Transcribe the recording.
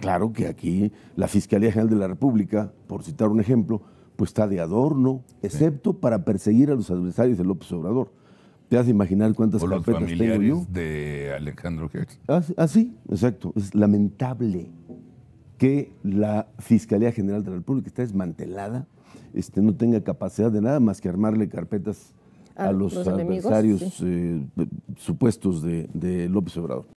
claro que aquí la Fiscalía General de la República, por citar un ejemplo, pues está de adorno, excepto para perseguir a los adversarios de López Obrador. Te has imaginar cuántas o familiares de Alejandro Gertz. Así, ah, ah, sí, exacto. Es lamentable que la Fiscalía General de la República está desmantelada, este, no tenga capacidad de nada más que armarle carpetas a, los, adversarios eh, supuestos de López Obrador.